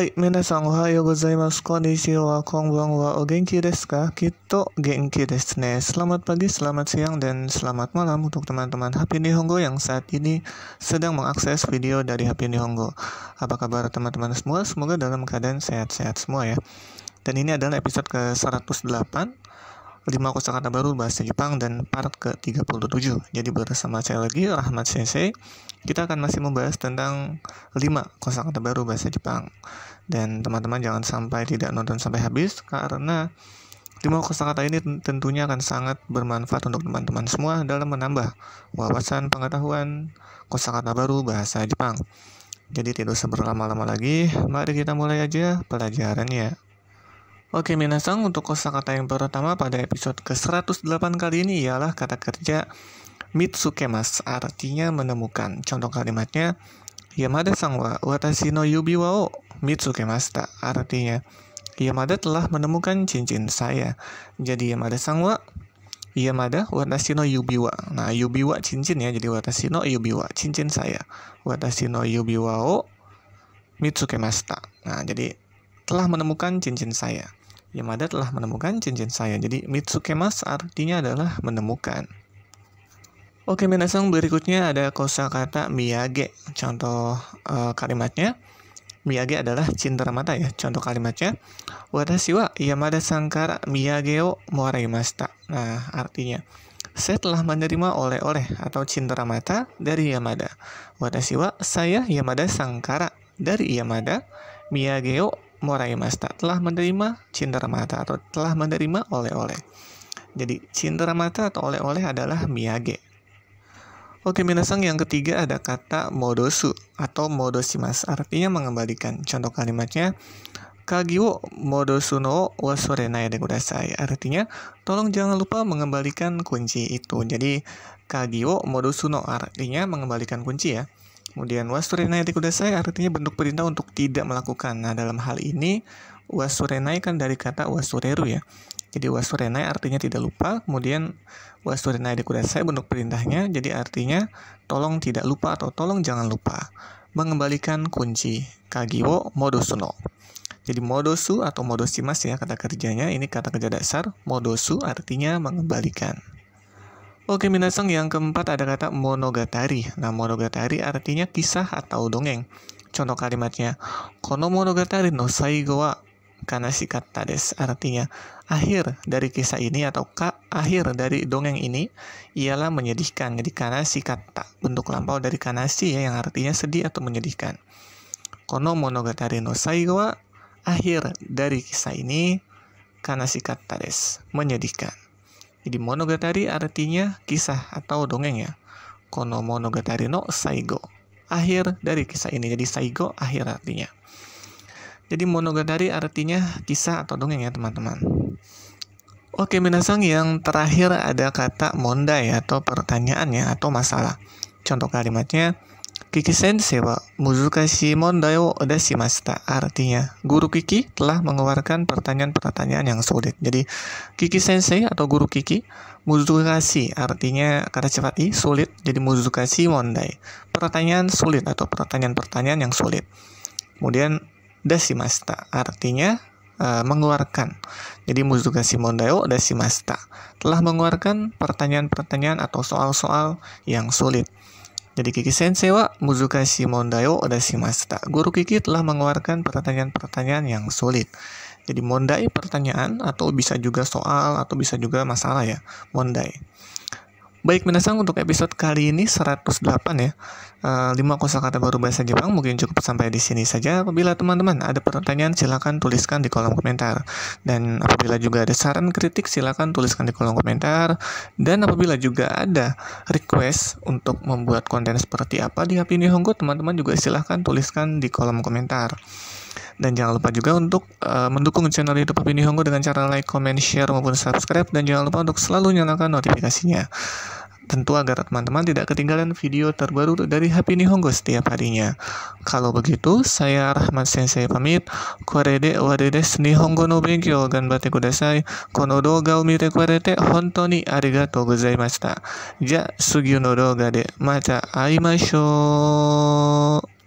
はい、皆さんおはようございます。こんにちは、こんばんは。お元気ですかきっと元気ですね。Selamat pagi, selamat siang, dan selamat malam untuk teman-teman Happy Nihongo yang saat ini sedang mengakses video dari Happy Nihongo. Apa kabar teman-teman semua? Semoga dalam keadaan sehat-sehat semua ya. Dan ini adalah episode ke-108 5 kosakata baru bahasa Jepang dan part ke-37. Jadi bersama saya lagi Rahmat Sensei, kita akan masih membahas tentang 5 kosakata baru bahasa Jepang. Dan teman-teman jangan sampai tidak nonton sampai habis karena 5 kosakata ini tentunya akan sangat bermanfaat untuk teman-teman semua dalam menambah wawasan pengetahuan kosakata baru bahasa Jepang. Jadi tidak usah berlama-lama lagi, mari kita mulai aja pelajarannya. Oke minasang, untuk kosakata yang pertama pada episode ke-108 kali ini ialah kata kerja Mitsukemas, artinya menemukan. Contoh kalimatnya, Yamada sang wa watashi no yubi wa o mitsukemasta artinya Yamada telah menemukan cincin saya. Jadi Yamada sang wa Yamada watashi no yubi wa. Nah, yubi wa cincin ya, jadi watashi no yubi wa cincin saya. Watashi no yubi wa o mitsukemasta. Nah, jadi telah menemukan cincin saya. Yamada telah menemukan cincin saya. Jadi Mitsukemas artinya adalah menemukan. Oke, menasang berikutnya ada kosakata miyage. Contoh uh, kalimatnya Miyage adalah cindera mata ya. Contoh kalimatnya Watashi wa Yamada sangkara miyage o moraimashita. Nah, artinya saya telah menerima oleh-oleh atau cindera mata dari Yamada. Watashi wa saya Yamada sangkara dari Yamada miyage o Moraimasta telah menerima cinta mata atau telah menerima oleh-oleh. Jadi cinta mata atau oleh-oleh adalah miyage. Oke minasang yang ketiga ada kata modosu atau modosimas. artinya mengembalikan. Contoh kalimatnya kagiwo modosu no wasorenai de kudasai. Artinya tolong jangan lupa mengembalikan kunci itu. Jadi kagiwo modosu no artinya mengembalikan kunci ya. Kemudian wasurenai kudasai artinya bentuk perintah untuk tidak melakukan. Nah, dalam hal ini wasurenai kan dari kata wasureru ya. Jadi wasurenai artinya tidak lupa, kemudian wasurenai dikudasai bentuk perintahnya jadi artinya tolong tidak lupa atau tolong jangan lupa mengembalikan kunci kagiwo modosuno. Jadi modosu atau modosimas ya kata kerjanya ini kata kerja dasar modosu artinya mengembalikan. Oke minasang yang keempat ada kata monogatari. Nah monogatari artinya kisah atau dongeng. Contoh kalimatnya, Kono monogatari no saigo wa sikat des. Artinya, akhir dari kisah ini atau ka, akhir dari dongeng ini ialah menyedihkan. Jadi tak bentuk lampau dari kanashi ya, yang artinya sedih atau menyedihkan. Kono monogatari no saigo wa akhir dari kisah ini sikat des. Menyedihkan. Jadi monogatari artinya kisah atau dongeng ya. Kono monogatari no saigo. Akhir dari kisah ini. Jadi saigo akhir artinya. Jadi monogatari artinya kisah atau dongeng ya teman-teman. Oke minasang yang terakhir ada kata monda ya atau pertanyaan ya atau masalah. Contoh kalimatnya Kiki Sensei wa Muzukashi Mondai wo odashimashita. Artinya, guru Kiki telah mengeluarkan pertanyaan-pertanyaan yang sulit. Jadi, Kiki Sensei atau guru Kiki, Muzukashi artinya kata cepat i sulit. Jadi Muzukashi Mondai. Pertanyaan sulit atau pertanyaan-pertanyaan yang sulit. Kemudian dashimashita artinya e, mengeluarkan. Jadi Muzukashi Mondai wo dashimashita telah mengeluarkan pertanyaan-pertanyaan atau soal-soal yang sulit. Jadi Kiki Sensei wa Muzukashi Mondai wo odashimashita. Guru Kiki telah mengeluarkan pertanyaan-pertanyaan yang sulit. Jadi Mondai pertanyaan atau bisa juga soal atau bisa juga masalah ya. Mondai. Baik minasang untuk episode kali ini 108 ya. Uh, eh, 5 kosakata baru bahasa Jepang mungkin cukup sampai di sini saja. Apabila teman-teman ada pertanyaan silakan tuliskan di kolom komentar. Dan apabila juga ada saran kritik silakan tuliskan di kolom komentar. Dan apabila juga ada request untuk membuat konten seperti apa di HP ini teman-teman juga silahkan tuliskan di kolom komentar. Dan jangan lupa juga untuk uh, mendukung channel YouTube Papi Nihongo dengan cara like, comment, share, maupun subscribe. Dan jangan lupa untuk selalu nyalakan notifikasinya. Tentu agar teman-teman tidak ketinggalan video terbaru dari Happy Nihongo setiap harinya. Kalau begitu, saya Rahmat Sensei pamit. Korede wadedes Nihongo no benkyo ganbate kudasai. Kono doga umite korete honto ni arigatou gozaimashita. Ja, sugi no doga de mata aimashou.